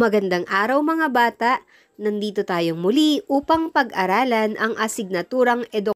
Magandang araw mga bata! Nandito tayong muli upang pag-aralan ang asignaturang edukasyon.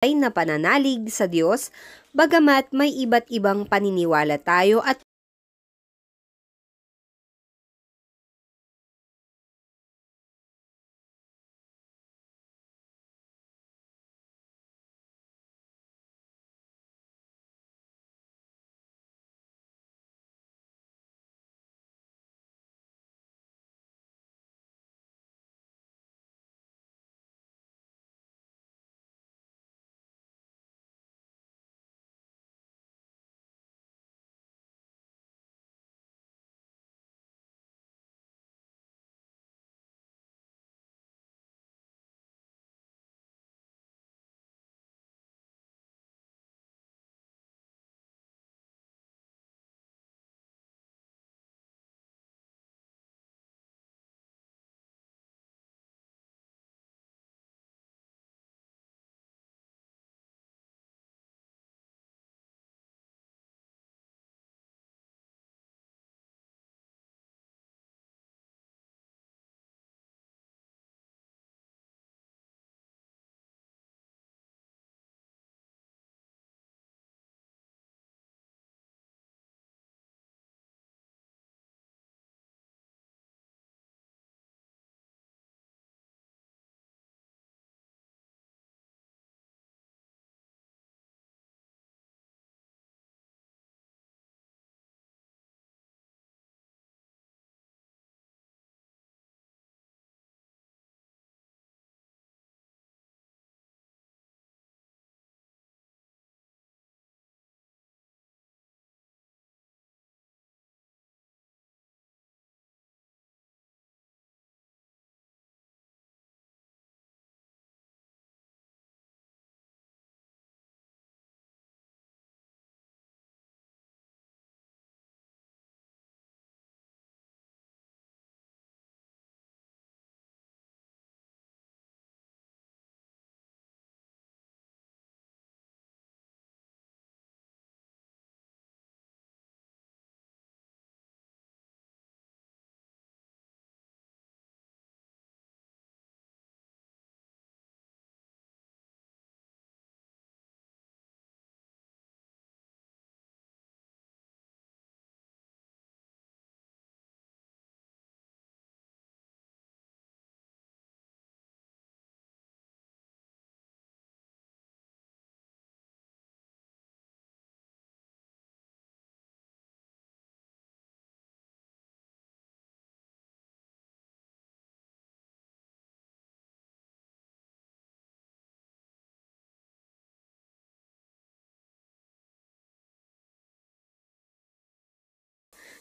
ay pananalig sa Diyos, bagamat may iba't ibang paniniwala tayo at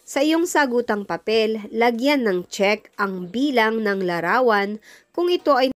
Sa iyong sagutang papel, lagyan ng check ang bilang ng larawan kung ito ay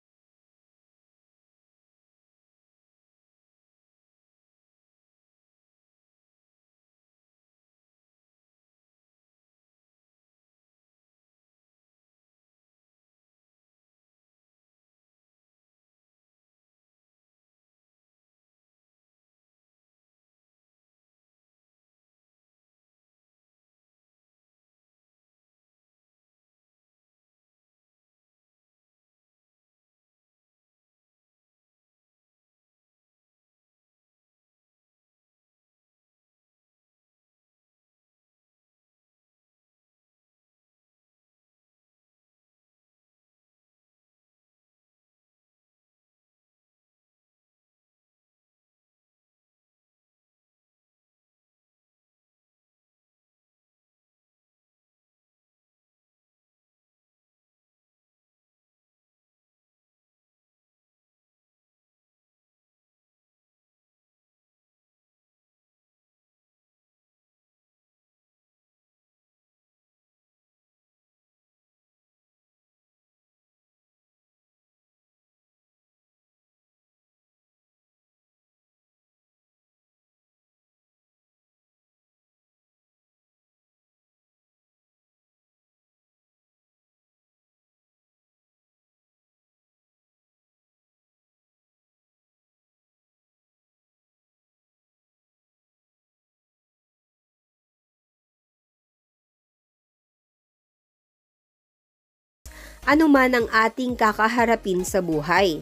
anuman ang ating kakaharapin sa buhay.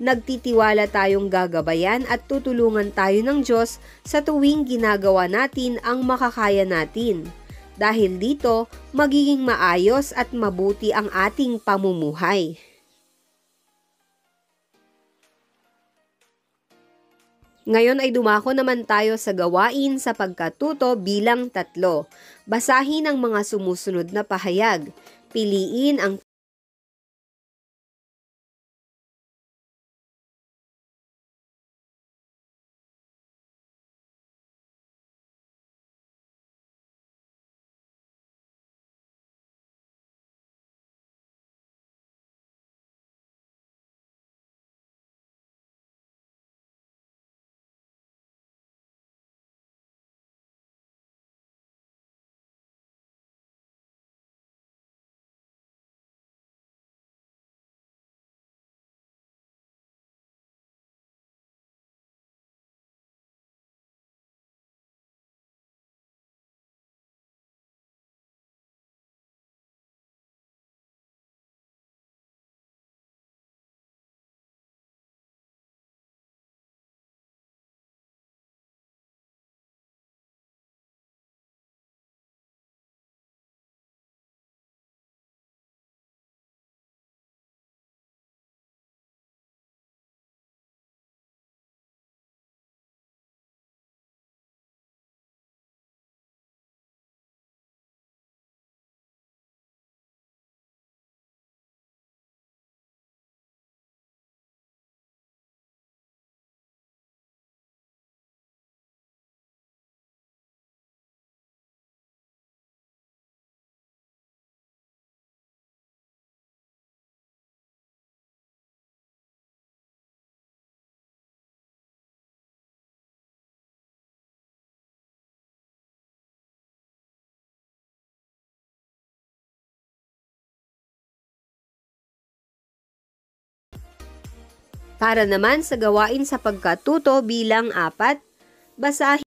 Nagtitiwala tayong gagabayan at tutulungan tayo ng Diyos sa tuwing ginagawa natin ang makakaya natin. Dahil dito, magiging maayos at mabuti ang ating pamumuhay. Ngayon ay dumako naman tayo sa gawain sa pagkatuto bilang tatlo. Basahin ang mga sumusunod na pahayag. Piliin ang Para naman sa gawain sa pagkatuto bilang apat, basahin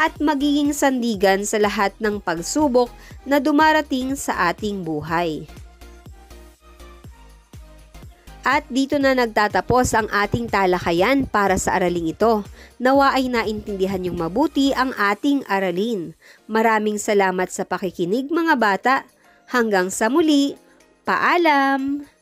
at magiging sandigan sa lahat ng pagsubok na dumarating sa ating buhay. At dito na nagtatapos ang ating talakayan para sa araling ito. Nawa ay naintindihan yung mabuti ang ating aralin. Maraming salamat sa pakikinig mga bata. Hanggang sa muli, paalam!